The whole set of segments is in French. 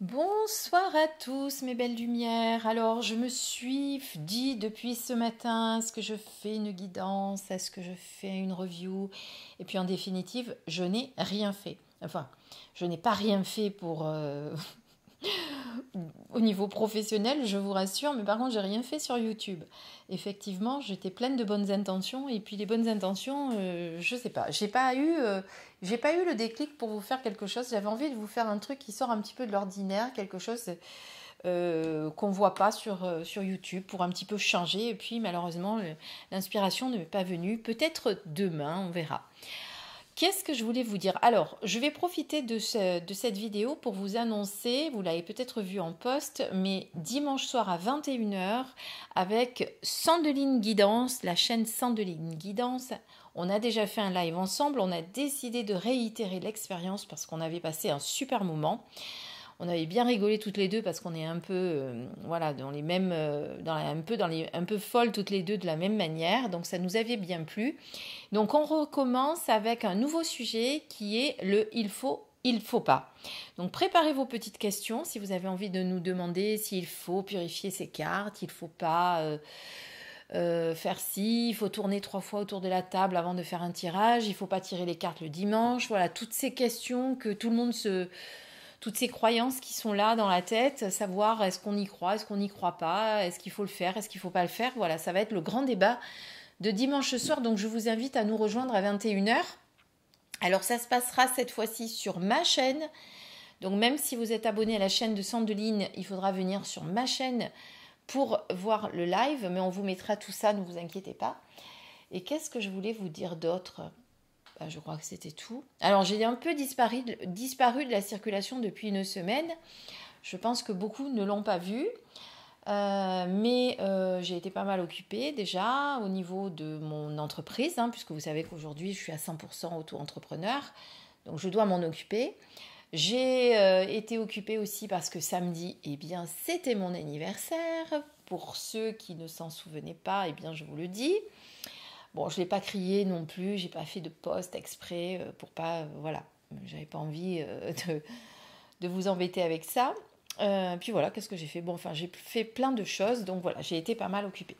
Bonsoir à tous mes belles lumières. Alors je me suis dit depuis ce matin, est-ce que je fais une guidance, est-ce que je fais une review Et puis en définitive, je n'ai rien fait. Enfin, je n'ai pas rien fait pour, euh, au niveau professionnel, je vous rassure, mais par contre, j'ai rien fait sur YouTube. Effectivement, j'étais pleine de bonnes intentions et puis les bonnes intentions, je euh, je sais pas, j'ai pas eu euh, j'ai pas eu le déclic pour vous faire quelque chose, j'avais envie de vous faire un truc qui sort un petit peu de l'ordinaire, quelque chose qu'on euh, qu'on voit pas sur, sur YouTube pour un petit peu changer et puis malheureusement, l'inspiration n'est pas venue. Peut-être demain, on verra. Qu'est-ce que je voulais vous dire Alors, je vais profiter de, cette vidéo pour vous annoncer, vous l'avez peut-être vu en poste, mais dimanche soir à 21h, avec Sandeline Guidance, la chaîne Sandeline Guidance, on a déjà fait un live ensemble, on a décidé de réitérer l'expérience parce qu'on avait passé un super moment. On avait bien rigolé toutes les deux parce qu'on est un peu, euh, voilà, dans les mêmes, euh, dans un peu dans les, un peu folles toutes les deux de la même manière. Donc ça nous avait bien plu. Donc on recommence avec un nouveau sujet qui est le il faut il faut pas. Donc préparez vos petites questions si vous avez envie de nous demander s'il faut purifier ses cartes, il faut pas euh, faire ci, il faut tourner trois fois autour de la table avant de faire un tirage, il faut pas tirer les cartes le dimanche. Voilà toutes ces questions que tout le monde se toutes ces croyances qui sont là dans la tête, savoir est-ce qu'on y croit, est-ce qu'on n'y croit pas, est-ce qu'il faut le faire, est-ce qu'il ne faut pas le faire. Voilà, ça va être le grand débat de dimanche soir. Donc je vous invite à nous rejoindre à 21h. Alors ça se passera cette fois-ci sur ma chaîne. Donc même si vous êtes abonné à la chaîne de Sandeline, il faudra venir sur ma chaîne pour voir le live, mais on vous mettra tout ça, ne vous inquiétez pas. Et qu'est-ce que je voulais vous dire d'autre bah, je crois que c'était tout. Alors j'ai un peu disparu, disparu, de la circulation depuis une semaine. Je pense que beaucoup ne l'ont pas vu. Euh, mais euh, j'ai été pas mal occupée déjà au niveau de mon entreprise, hein, puisque vous savez qu'aujourd'hui je suis à 100% auto-entrepreneur, donc je dois m'en occuper. J'ai euh, été occupée aussi parce que samedi, eh bien, c'était mon anniversaire. Pour ceux qui ne s'en souvenaient pas, eh bien, je vous le dis. Bon, je l'ai pas crié non plus, j'ai pas fait de poste exprès euh, pour pas, euh, voilà, j'avais pas envie euh, de, vous embêter avec ça. puis voilà, qu'est-ce que j'ai fait Bon, enfin, j'ai fait plein de choses, donc voilà, j'ai été pas mal occupée.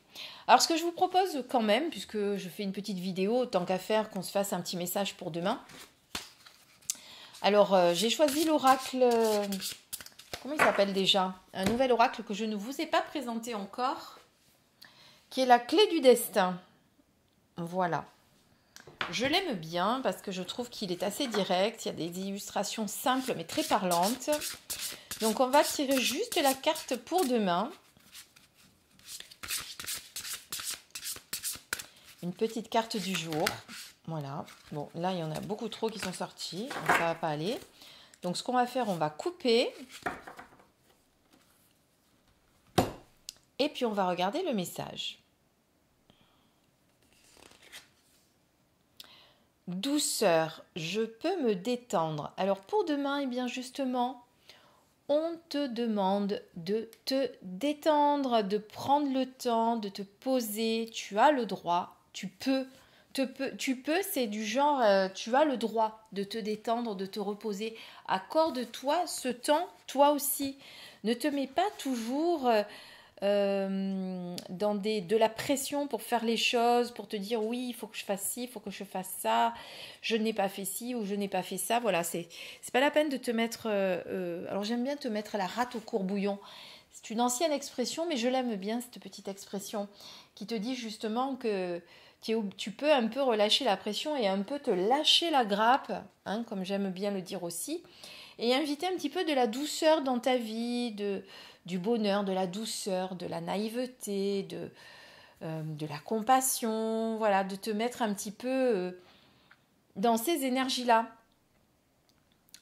Alors, ce que je vous propose quand même, puisque je fais une petite vidéo, tant qu'à faire qu'on se fasse un petit message pour demain. Alors, j'ai choisi l'oracle. comment il s'appelle déjà Un nouvel oracle que je ne vous ai pas présenté encore, qui est la clé du destin. Voilà. Je l'aime bien parce que je trouve qu'il est assez direct. Il y a des illustrations simples mais très parlantes. Donc on va tirer juste la carte pour demain. Une petite carte du jour. Voilà. Bon, là, il y en a beaucoup trop qui sont sortis. Ça ça va pas aller. Donc ce qu'on va faire, on va couper. Et puis on va regarder le message. douceur, je peux me détendre. Alors pour demain, eh bien justement, on te demande de te détendre, de prendre le temps, de te poser. Tu as le droit, tu peux. Te peux tu peux, c'est du genre, euh, tu as le droit de te détendre, de te reposer. Accorde-toi ce temps, toi aussi. Ne te mets pas toujours... Euh, euh, dans des, de la pression pour faire les choses, pour te dire oui, il faut que je fasse ci, il faut que je fasse ça, je n'ai pas fait ci ou je n'ai pas fait ça. Voilà, c'est pas la peine de te mettre. Euh, euh, alors j'aime bien te mettre la rate au courbouillon. C'est une ancienne expression, mais je l'aime bien cette petite expression qui te dit justement que tu, peux un peu relâcher la pression et un peu te lâcher la grappe, hein, comme j'aime bien le dire aussi, et inviter un petit peu de la douceur dans ta vie, de, du bonheur, de la douceur, de la naïveté, de, euh, de la compassion, voilà, de te mettre un petit peu euh, dans ces énergies-là.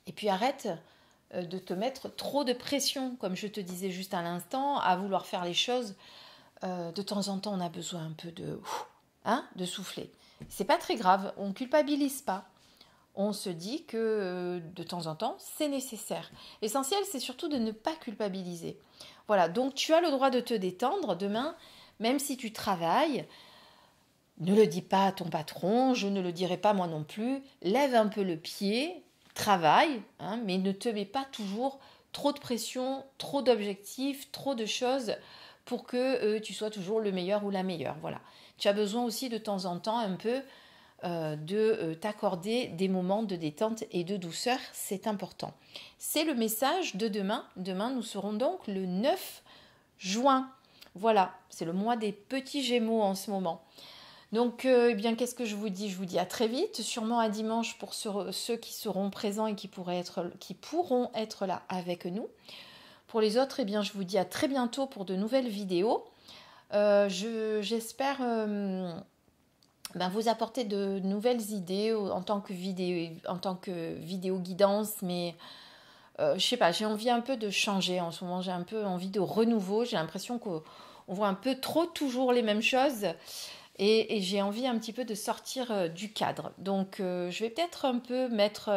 Et puis arrête euh, de te mettre trop de pression, comme je te disais juste à l'instant, à vouloir faire les choses. de temps en temps, on a besoin un peu de, hein, de souffler. C'est pas très grave, on culpabilise pas on se dit que euh, de temps en temps, c'est nécessaire. L'essentiel, c'est surtout de ne pas culpabiliser. Voilà, donc tu as le droit de te détendre demain, même si tu travailles. Ne le dis pas à ton patron, je ne le dirai pas moi non plus. Lève un peu le pied, travaille, hein, mais ne te mets pas toujours trop de pression, trop d'objectifs, trop de choses pour que euh, tu sois toujours le meilleur ou la meilleure. Voilà. Tu as besoin aussi de temps en temps un peu euh, de euh, t'accorder des moments de détente et de douceur, c'est important. C'est le message de demain. Demain, nous serons donc le 9 juin. Voilà, c'est le mois des petits gémeaux en ce moment. Donc, euh, eh bien, qu'est-ce que je vous dis Je vous dis à très vite, sûrement à dimanche pour ceux qui seront présents et qui, pourraient être, qui pourront être là avec nous. Pour les autres, eh bien, je vous dis à très bientôt pour de nouvelles vidéos. J'espère... Ben, vous apporter de nouvelles idées en tant que vidéo, en tant que vidéo guidance, mais je euh, je sais pas, j'ai envie un peu de changer en ce moment, j'ai un peu envie de renouveau, j'ai l'impression qu'on voit un peu trop toujours les mêmes choses et, j'ai envie un petit peu de sortir euh, du cadre. Donc euh, je vais peut-être un peu mettre,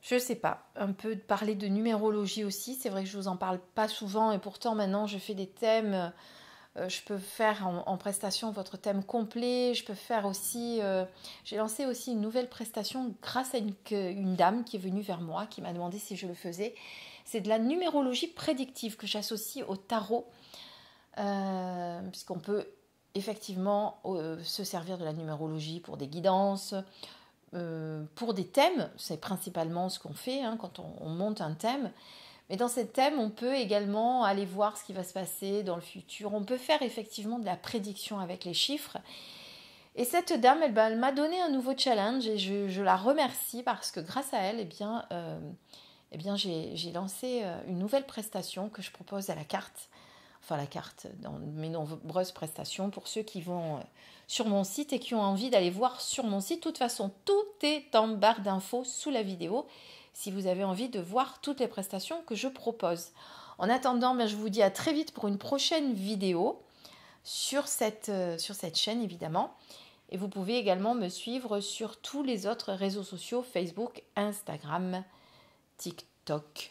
je sais pas, un peu parler de numérologie aussi, c'est vrai que je vous en parle pas souvent et pourtant maintenant je fais des thèmes... Euh, je peux faire en, prestation votre thème complet, je peux faire aussi... Euh, j'ai lancé aussi une nouvelle prestation grâce à une, dame qui est venue vers moi, qui m'a demandé si je le faisais. C'est de la numérologie prédictive que j'associe au tarot, euh, puisqu'on peut effectivement se servir de la numérologie pour des guidances, pour des thèmes, c'est principalement ce qu'on fait hein, quand on, monte un thème, mais dans ces thème, on peut également aller voir ce qui va se passer dans le futur. On peut faire effectivement de la prédiction avec les chiffres. Et cette dame, elle, bah, m'a donné un nouveau challenge et je, la remercie parce que grâce à elle, eh bien, euh, eh bien j'ai lancé euh, une nouvelle prestation que je propose à la carte enfin la carte dans mes nombreuses prestations pour ceux qui vont euh, sur mon site et qui ont envie d'aller voir sur mon site. De toute façon, tout est en barre d'infos sous la vidéo si vous avez envie de voir toutes les prestations que je propose. En attendant, ben, je vous dis à très vite pour une prochaine vidéo sur cette, euh, sur cette chaîne évidemment. Et vous pouvez également me suivre sur tous les autres réseaux sociaux, Facebook, Instagram, TikTok.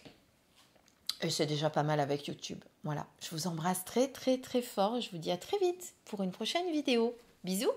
Et c'est déjà pas mal avec YouTube. Voilà, je vous embrasse très très très fort. Je vous dis à très vite pour une prochaine vidéo. Bisous